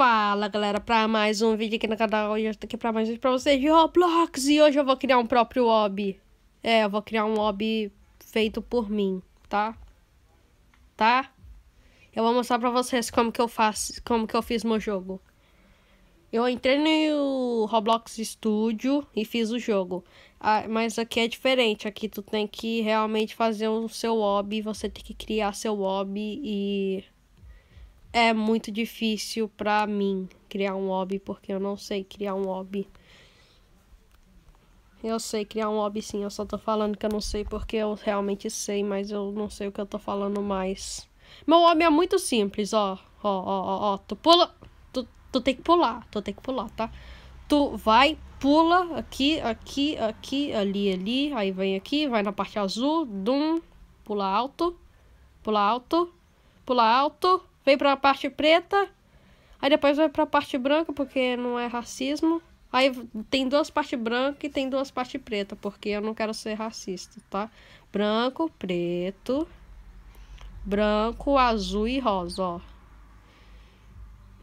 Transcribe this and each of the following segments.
Fala galera, pra mais um vídeo aqui no canal e eu tô aqui pra mais um vídeo pra vocês de Roblox E hoje eu vou criar um próprio hobby É, eu vou criar um hobby feito por mim, tá? Tá? Eu vou mostrar pra vocês como que eu faço, como que eu fiz meu jogo Eu entrei no Roblox Studio e fiz o jogo ah, Mas aqui é diferente, aqui tu tem que realmente fazer o seu hobby Você tem que criar seu hobby e é muito difícil para mim criar um hobby, porque eu não sei criar um hobby. Eu sei criar um hobby sim, eu só tô falando que eu não sei porque eu realmente sei, mas eu não sei o que eu tô falando mais. Meu hobby é muito simples, ó. Ó, ó, ó, ó. Tu pula. Tu, tu tem que pular. Tu tem que pular, tá? Tu vai, pula aqui, aqui, aqui, ali, ali. Aí vem aqui, vai na parte azul. Dum. Pula alto. Pula alto. Pula alto. Vem pra parte preta. Aí depois vai pra parte branca, porque não é racismo. Aí tem duas partes brancas e tem duas partes pretas, porque eu não quero ser racista, tá? Branco, preto, branco, azul e rosa, ó.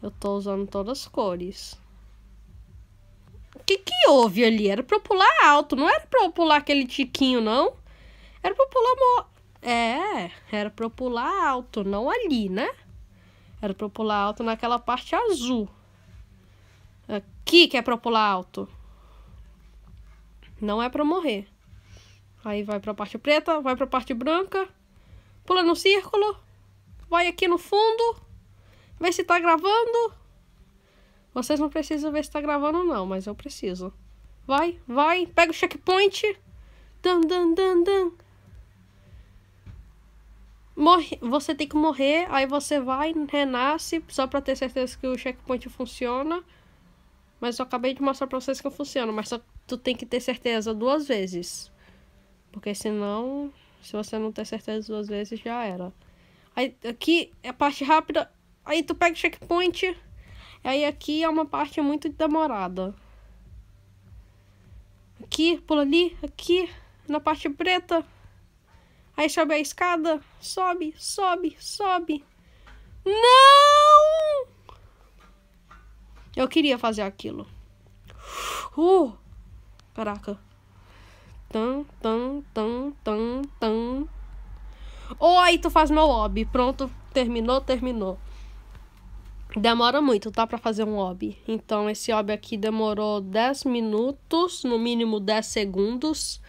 Eu tô usando todas as cores. O que que houve ali? Era pra eu pular alto, não era pra eu pular aquele tiquinho, não. Era pra eu pular... Mo... É, era pra eu pular alto, não ali, né? Era pra eu pular alto naquela parte azul. Aqui que é pra eu pular alto. Não é pra eu morrer. Aí vai pra parte preta, vai pra parte branca. Pula no círculo. Vai aqui no fundo. Vê se tá gravando. Vocês não precisam ver se tá gravando não, mas eu preciso. Vai, vai, pega o checkpoint. Dan, dan, dan, dan morre, você tem que morrer, aí você vai, renasce, só pra ter certeza que o checkpoint funciona. Mas eu acabei de mostrar pra vocês que funciona, mas só tu tem que ter certeza duas vezes. Porque senão, se você não ter certeza duas vezes, já era. Aí aqui é a parte rápida, aí tu pega o checkpoint, aí aqui é uma parte muito demorada. Aqui, pula ali, aqui, na parte preta, Aí sobe a escada, sobe, sobe, sobe. Não! Eu queria fazer aquilo. Uh! Caraca. Tan, tan, tan, tan, tan. Oi, tu faz meu lobby. Pronto, terminou, terminou. Demora muito, tá? Pra fazer um lobby. Então, esse lobby aqui demorou 10 minutos, no mínimo 10 segundos.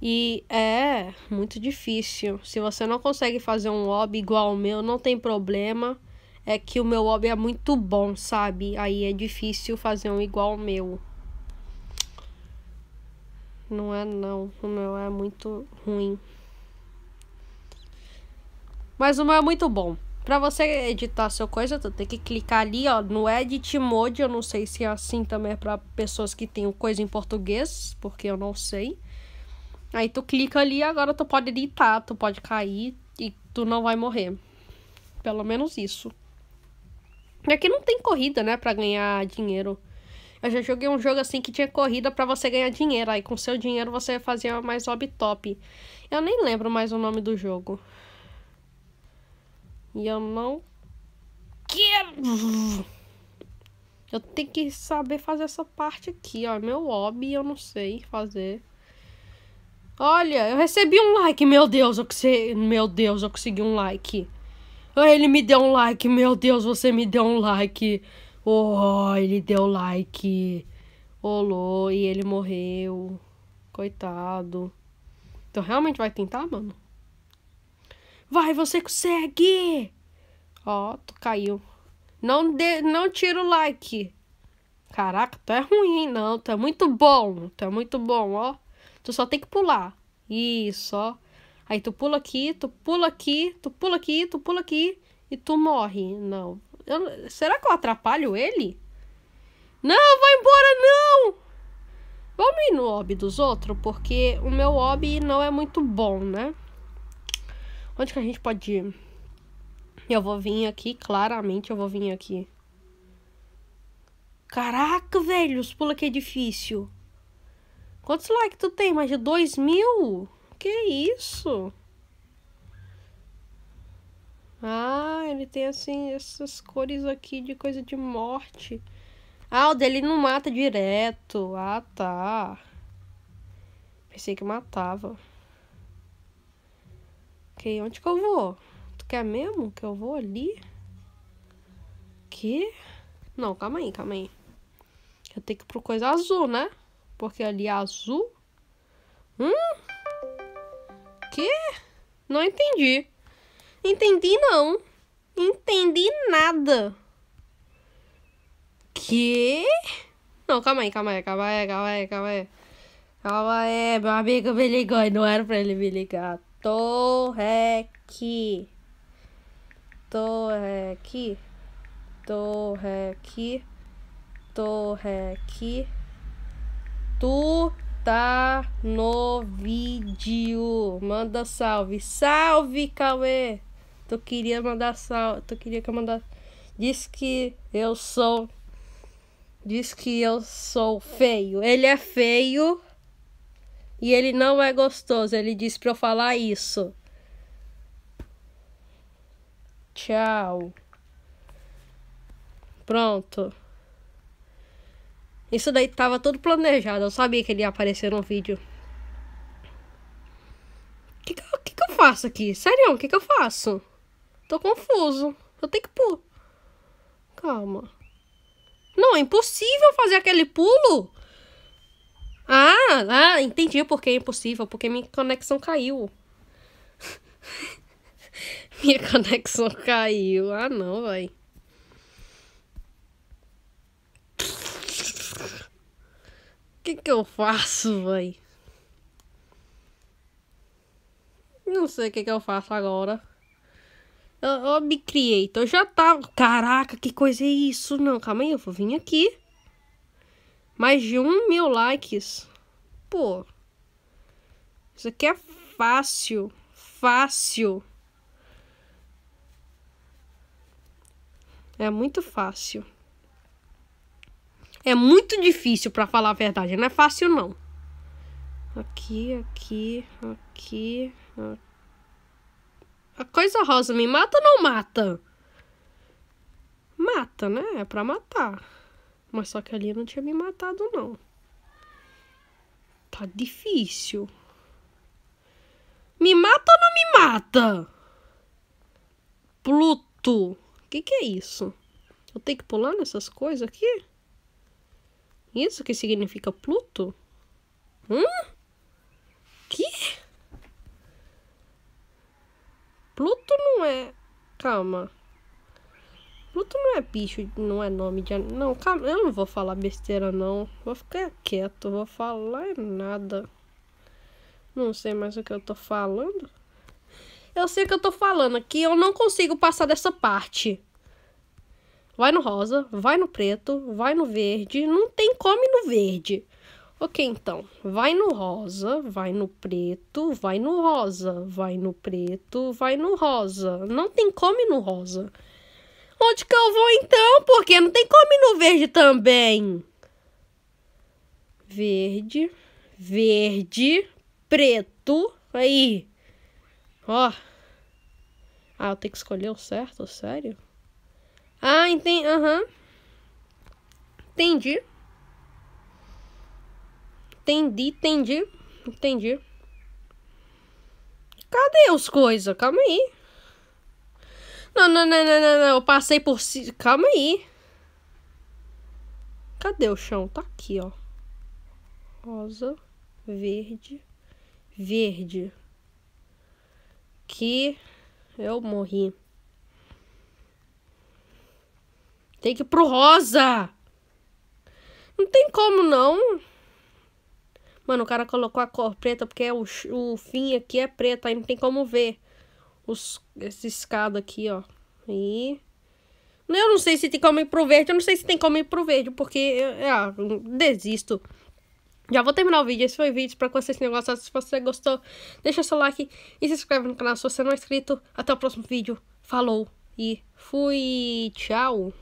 E é muito difícil. Se você não consegue fazer um lobby igual ao meu, não tem problema. É que o meu lobby é muito bom, sabe? Aí é difícil fazer um igual ao meu. Não é não, o meu é muito ruim. Mas o meu é muito bom. Pra você editar sua coisa, tu tem que clicar ali, ó, no Edit Mode. Eu não sei se é assim também é pra pessoas que têm coisa em português, porque eu não sei. Aí tu clica ali, agora tu pode deitar, tu pode cair e tu não vai morrer. Pelo menos isso. É e aqui não tem corrida, né, pra ganhar dinheiro. Eu já joguei um jogo assim que tinha corrida para você ganhar dinheiro. Aí com seu dinheiro você fazia mais hobby top. Eu nem lembro mais o nome do jogo. E eu não quero. Eu tenho que saber fazer essa parte aqui, ó. É meu hobby eu não sei fazer. Olha, eu recebi um like, meu Deus, eu consegui, meu Deus, eu consegui um like. Ele me deu um like, meu Deus, você me deu um like. Oh, ele deu like. Olô, e ele morreu. Coitado. Então realmente vai tentar, mano? Vai, você consegue! Ó, oh, tu caiu. Não, de, não tira o like. Caraca, tu é ruim, não. Tu é muito bom. Tu é muito bom, ó. Tu só tem que pular. Isso, ó. Aí tu pula aqui, tu pula aqui, tu pula aqui, tu pula aqui e tu morre. Não. Eu, será que eu atrapalho ele? Não, vai embora, não! Vamos ir no hobby dos outros, porque o meu hobby não é muito bom, né? Onde que a gente pode ir? Eu vou vir aqui, claramente eu vou vir aqui. Caraca, velho, os pula que é difícil. Quantos likes tu tem? Mais de dois mil? Que isso? Ah, ele tem assim essas cores aqui de coisa de morte. Ah, o dele não mata direto. Ah, tá. Pensei que matava. Ok, onde que eu vou? Tu quer mesmo que eu vou ali? Que? Não, calma aí, calma aí. Eu tenho que ir pro coisa azul, né? porque ali é azul. Hum? Que? Não entendi. Entendi não. Entendi nada. Que? Não, calma aí, calma aí, calma aí, calma aí, calma aí. Calma aí, meu amigo me ligou e não era pra ele me ligar. Tô aqui. Tô aqui. Tô aqui. Tô aqui. Tu tá no vídeo. Manda salve. Salve, Cauê! Tu queria mandar salve. Tu queria que eu mandasse. Diz que eu sou. Diz que eu sou feio. Ele é feio. E ele não é gostoso. Ele disse pra eu falar isso. Tchau. Pronto. Isso daí tava todo planejado. Eu sabia que ele ia aparecer no vídeo. O que, que, que, eu faço aqui? Sério, o que, que eu faço? Tô confuso. Eu tenho que pular. Calma. Não, é impossível fazer aquele pulo. Ah, ah, entendi porque é impossível. Porque minha conexão caiu. minha conexão caiu. Ah, não, vai. que que eu faço, velho? Não sei o que que eu faço agora. Eu, eu me criei. Eu já tava... Tá. Caraca, que coisa é isso? Não, calma aí. Eu vou vir aqui. Mais de um mil likes. Pô. Isso aqui é fácil. Fácil. É muito fácil. É muito difícil para falar a verdade, não é fácil não. Aqui, aqui, aqui, A coisa rosa me mata ou não mata? Mata, né? É pra matar. Mas só que ali não tinha me matado, não. Tá difícil. Me mata ou não me mata? Pluto. O que, que é isso? Eu tenho que pular nessas coisas aqui? Isso que significa Pluto? Hum? Que? Pluto não é. Calma. Pluto não é bicho, não é nome de. Não, calma, eu não vou falar besteira, não. Vou ficar quieto, vou falar nada. Não sei mais o que eu tô falando. Eu sei o que eu tô falando, que eu não consigo passar dessa parte. Vai no rosa, vai no preto, vai no verde. Não tem come no verde. Ok, então, vai no rosa, vai no preto, vai no rosa, vai no preto, vai no rosa. Não tem come no rosa. Onde que eu vou então? Porque não tem come no verde também. Verde, verde, preto, aí. Ó. Ah, eu tenho que escolher o certo, sério? Ah, entendi. Aham. Uhum. Entendi. Entendi, entendi. Entendi. Cadê os coisas? Calma aí. Não, não, não, não, não, não. Eu passei por cima. Calma aí. Cadê o chão? Tá aqui, ó. Rosa, verde, verde. Que eu morri. Tem que ir pro rosa. Não tem como, não. Mano, o cara colocou a cor preta porque é o, o fim aqui é preto. Aí não tem como ver os, essa escada aqui, ó. E... Eu não sei se tem como ir pro verde. Eu não sei se tem como ir pro verde, porque... Ah, desisto. Já vou terminar o vídeo. Esse foi o vídeo. Espero que vocês tenham gostado. Se você gostou, deixa seu like e se inscreve no canal se você não é inscrito. Até o próximo vídeo. Falou e fui. Tchau.